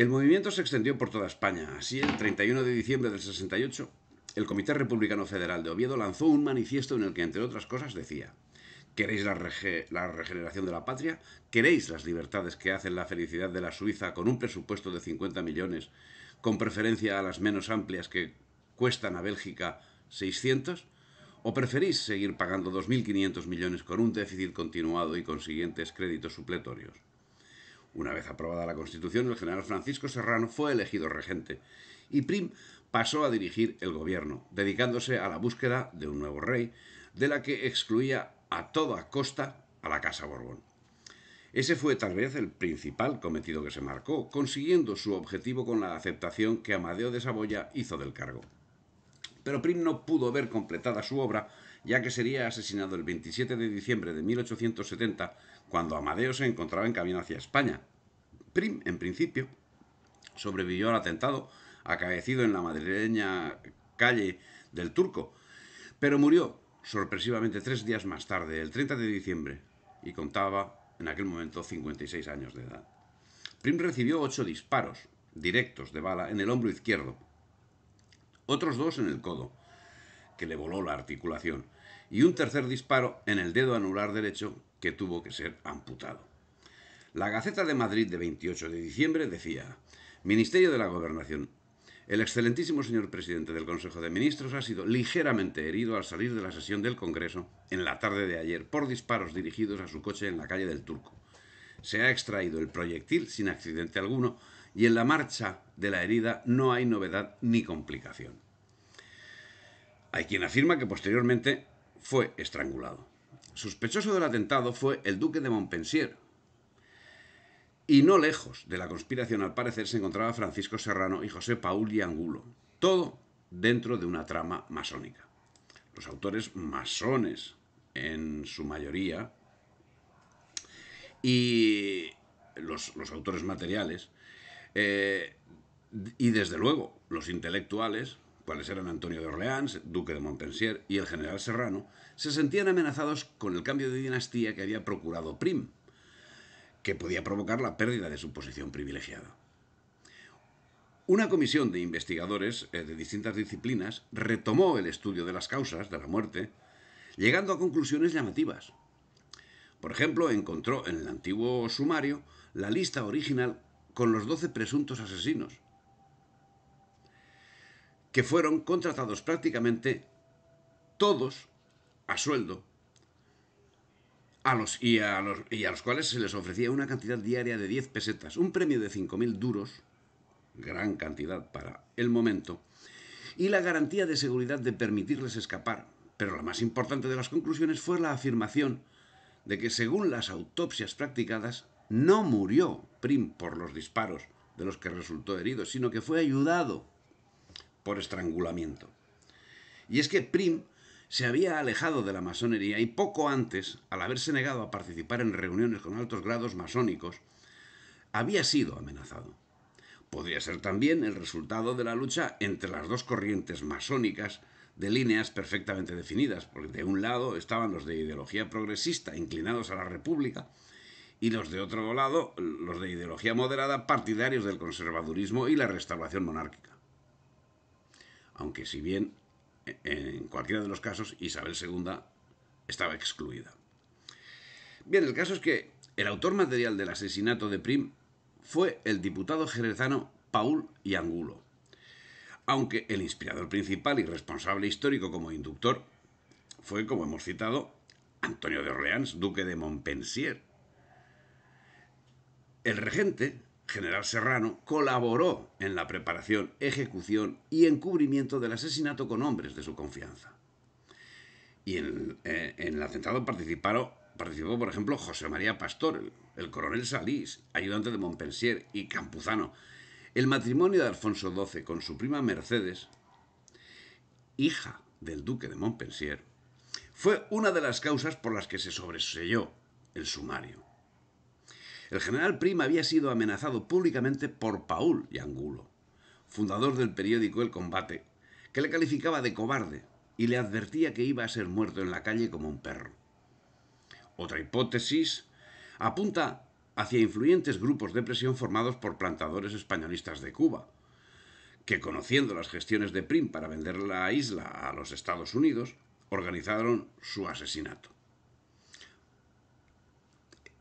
El movimiento se extendió por toda España. Así, el 31 de diciembre del 68, el Comité Republicano Federal de Oviedo lanzó un manifiesto en el que, entre otras cosas, decía ¿Queréis la, regeneración de la patria? ¿Queréis las libertades que hacen la felicidad de la Suiza con un presupuesto de 50 millones, con preferencia a las menos amplias que cuestan a Bélgica 600? ¿O preferís seguir pagando 2.500 millones con un déficit continuado y consiguientes créditos supletorios? Una vez aprobada la Constitución, el general Francisco Serrano fue elegido regente y Prim pasó a dirigir el gobierno, dedicándose a la búsqueda de un nuevo rey, de la que excluía a toda costa a la Casa Borbón. Ese fue tal vez el principal cometido que se marcó, consiguiendo su objetivo con la aceptación que Amadeo de Saboya hizo del cargo. Pero Prim no pudo ver completada su obra, ya que sería asesinado el 27 de diciembre de 1870, cuando Amadeo se encontraba en camino hacia España, Prim, en principio, sobrevivió al atentado acaecido en la madrileña calle del Turco, pero murió sorpresivamente tres días más tarde, el 30 de diciembre, y contaba en aquel momento 56 años de edad. Prim recibió ocho disparos directos de bala en el hombro izquierdo, otros dos en el codo, que le voló la articulación, y un tercer disparo en el dedo anular derecho que tuvo que ser amputado. La Gaceta de Madrid de 28 de diciembre decía, Ministerio de la Gobernación, el excelentísimo señor presidente del Consejo de Ministros ha sido ligeramente herido al salir de la sesión del Congreso en la tarde de ayer por disparos dirigidos a su coche en la calle del Turco. Se ha extraído el proyectil sin accidente alguno y en la marcha de la herida no hay novedad ni complicación. Hay quien afirma que posteriormente fue estrangulado. Sospechoso del atentado fue el duque de Montpensier, y no lejos de la conspiración, al parecer, se encontraba Francisco Serrano y José Paul y Angulo. Todo dentro de una trama masónica. Los autores masones, en su mayoría, y los, autores materiales, eh, y desde luego los intelectuales, cuales eran Antonio de Orleans, duque de Montpensier y el general Serrano, se sentían amenazados con el cambio de dinastía que había procurado Prim, que podía provocar la pérdida de su posición privilegiada. Una comisión de investigadores eh, de distintas disciplinas retomó el estudio de las causas de la muerte, llegando a conclusiones llamativas. Por ejemplo, encontró en el antiguo sumario la lista original con los 12 presuntos asesinos, que fueron contratados prácticamente todos a sueldo a los, y, y a los cuales se les ofrecía una cantidad diaria de 10 pesetas, un premio de 5.000 duros, gran cantidad para el momento, y la garantía de seguridad de permitirles escapar. Pero la más importante de las conclusiones fue la afirmación de que según las autopsias practicadas, no murió Prim por los disparos de los que resultó herido, sino que fue ayudado por estrangulamiento. Y es que Prim se había alejado de la masonería y poco antes, al haberse negado a participar en reuniones con altos grados masónicos, había sido amenazado. Podría ser también el resultado de la lucha entre las dos corrientes masónicas de líneas perfectamente definidas, porque de un lado estaban los de ideología progresista inclinados a la República y los de otro lado los de ideología moderada partidarios del conservadurismo y la restauración monárquica. Aunque si bien en cualquiera de los casos, Isabel II estaba excluida. Bien, el caso es que el autor material del asesinato de Prim fue el diputado jerezano Paul Iangulo, aunque el inspirador principal y responsable histórico como inductor fue, como hemos citado, Antonio de Orleans, duque de Montpensier. El regente, general Serrano, colaboró en la preparación, ejecución y encubrimiento del asesinato con hombres de su confianza. Y en, eh, el atentado participaron, participó, por ejemplo, José María Pastor, el coronel Salís, ayudante de Montpensier y Campuzano. El matrimonio de Alfonso XII con su prima Mercedes, hija del duque de Montpensier, fue una de las causas por las que se sobreselló el sumario. El general Prim había sido amenazado públicamente por Paul Yangulo, fundador del periódico El Combate, que le calificaba de cobarde y le advertía que iba a ser muerto en la calle como un perro. Otra hipótesis apunta hacia influyentes grupos de presión formados por plantadores españolistas de Cuba, que conociendo las gestiones de Prim para vender la isla a los Estados Unidos, organizaron su asesinato.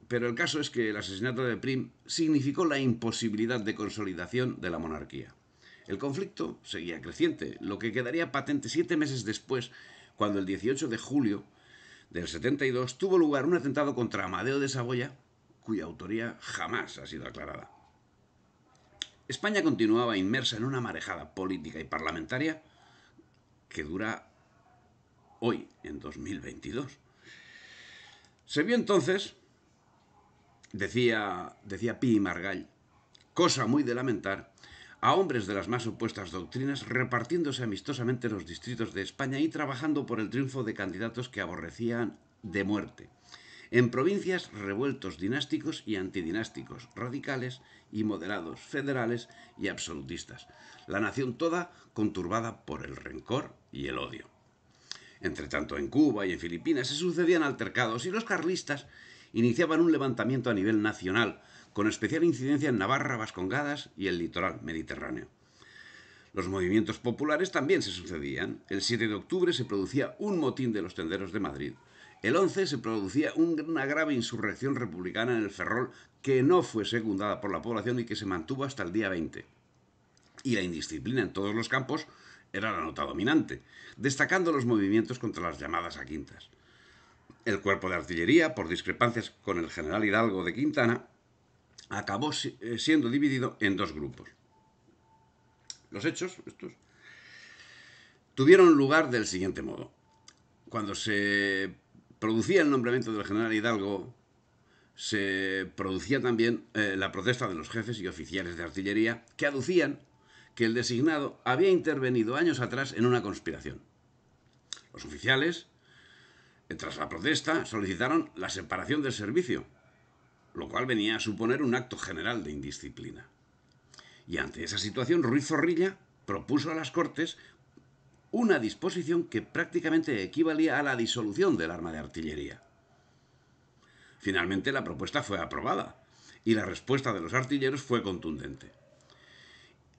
Pero el caso es que el asesinato de Prim significó la imposibilidad de consolidación de la monarquía. El conflicto seguía creciente, lo que quedaría patente siete meses después, cuando el 18 de julio del 72 tuvo lugar un atentado contra Amadeo de Saboya, cuya autoría jamás ha sido aclarada. España continuaba inmersa en una marejada política y parlamentaria que dura hoy, en 2022. Se vio entonces Decía, decía Pi y Margall, cosa muy de lamentar, a hombres de las más opuestas doctrinas repartiéndose amistosamente los distritos de España y trabajando por el triunfo de candidatos que aborrecían de muerte, en provincias revueltos dinásticos y antidinásticos, radicales y moderados, federales y absolutistas, la nación toda conturbada por el rencor y el odio. Entre tanto, en Cuba y en Filipinas se sucedían altercados y los carlistas iniciaban un levantamiento a nivel nacional, con especial incidencia en Navarra, Vascongadas y el litoral mediterráneo. Los movimientos populares también se sucedían. El 7 de octubre se producía un motín de los tenderos de Madrid. El 11 se producía una grave insurrección republicana en el Ferrol que no fue secundada por la población y que se mantuvo hasta el día 20. Y la indisciplina en todos los campos era la nota dominante, destacando los movimientos contra las llamadas a quintas. El cuerpo de artillería, por discrepancias con el general Hidalgo de Quintana, acabó eh, siendo dividido en dos grupos. Los hechos, estos, tuvieron lugar del siguiente modo. Cuando se producía el nombramiento del general Hidalgo, se producía también eh, la protesta de los jefes y oficiales de artillería que aducían que el designado había intervenido años atrás en una conspiración. Los oficiales tras la protesta, solicitaron la separación del servicio, lo cual venía a suponer un acto general de indisciplina. Y ante esa situación, Ruiz Zorrilla propuso a las Cortes una disposición que prácticamente equivalía a la disolución del arma de artillería. Finalmente la propuesta fue aprobada y la respuesta de los artilleros fue contundente.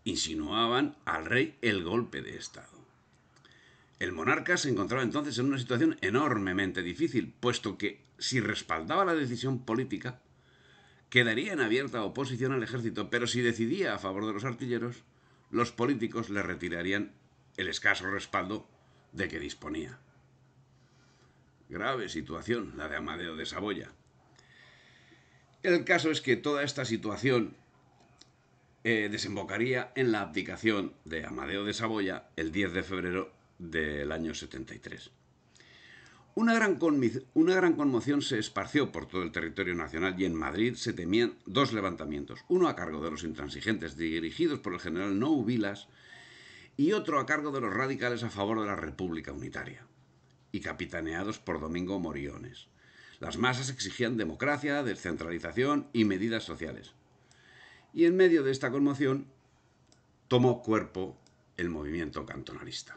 Insinuaban al rey el golpe de Estado. El monarca se encontraba entonces en una situación enormemente difícil, puesto que si respaldaba la decisión política, quedaría en abierta oposición al ejército, pero si decidía a favor de los artilleros, los políticos le retirarían el escaso respaldo de que disponía. Grave situación la de Amadeo de Saboya. El caso es que toda esta situación eh, desembocaría en la abdicación de Amadeo de Saboya el 10 de febrero del año 73. Una gran, conmoción se esparció por todo el territorio nacional y en Madrid se temían dos levantamientos, uno a cargo de los intransigentes dirigidos por el general Nou y otro a cargo de los radicales a favor de la República Unitaria y capitaneados por Domingo Moriones. Las masas exigían democracia, descentralización y medidas sociales. Y en medio de esta conmoción tomó cuerpo el movimiento cantonalista.